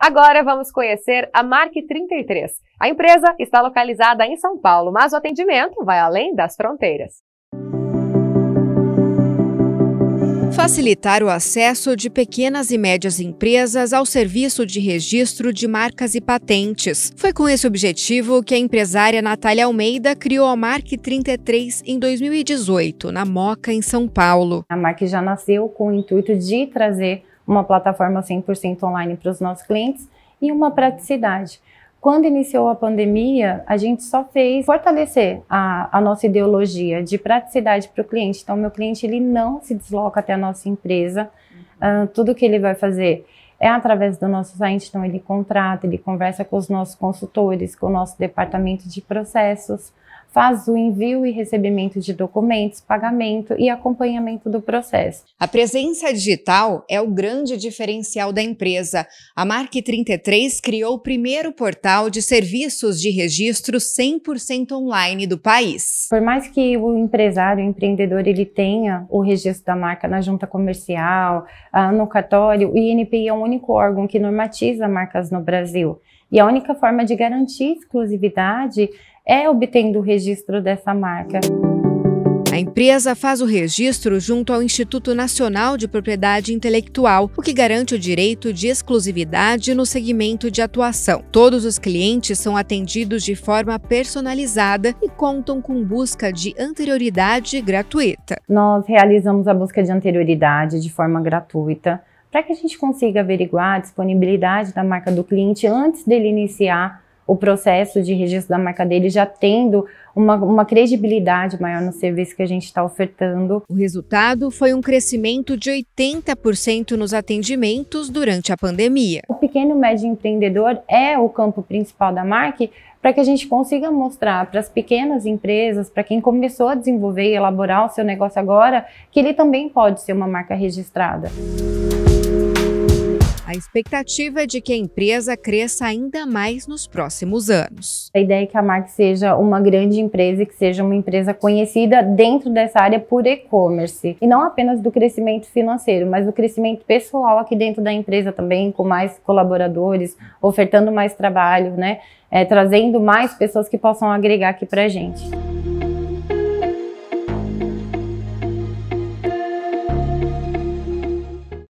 Agora vamos conhecer a Marque 33. A empresa está localizada em São Paulo, mas o atendimento vai além das fronteiras. Facilitar o acesso de pequenas e médias empresas ao serviço de registro de marcas e patentes. Foi com esse objetivo que a empresária Natália Almeida criou a Marc 33 em 2018, na Moca, em São Paulo. A Marc já nasceu com o intuito de trazer uma plataforma 100% online para os nossos clientes e uma praticidade. Quando iniciou a pandemia, a gente só fez fortalecer a, a nossa ideologia de praticidade para o cliente. Então, meu cliente ele não se desloca até a nossa empresa. Uh, tudo que ele vai fazer é através do nosso site. Então, ele contrata, ele conversa com os nossos consultores, com o nosso departamento de processos faz o envio e recebimento de documentos, pagamento e acompanhamento do processo. A presença digital é o grande diferencial da empresa. A Marque 33 criou o primeiro portal de serviços de registro 100% online do país. Por mais que o empresário, o empreendedor, ele tenha o registro da marca na junta comercial, ah, no cartório, o INPI é o único órgão que normatiza marcas no Brasil. E a única forma de garantir exclusividade é obtendo o registro dessa marca. A empresa faz o registro junto ao Instituto Nacional de Propriedade Intelectual, o que garante o direito de exclusividade no segmento de atuação. Todos os clientes são atendidos de forma personalizada e contam com busca de anterioridade gratuita. Nós realizamos a busca de anterioridade de forma gratuita para que a gente consiga averiguar a disponibilidade da marca do cliente antes dele iniciar o processo de registro da marca dele já tendo uma, uma credibilidade maior no serviço que a gente está ofertando. O resultado foi um crescimento de 80% nos atendimentos durante a pandemia. O pequeno e médio empreendedor é o campo principal da marca para que a gente consiga mostrar para as pequenas empresas, para quem começou a desenvolver e elaborar o seu negócio agora, que ele também pode ser uma marca registrada. A expectativa é de que a empresa cresça ainda mais nos próximos anos. A ideia é que a Mark seja uma grande empresa e que seja uma empresa conhecida dentro dessa área por e-commerce. E não apenas do crescimento financeiro, mas do crescimento pessoal aqui dentro da empresa também, com mais colaboradores, ofertando mais trabalho, né? É, trazendo mais pessoas que possam agregar aqui para gente.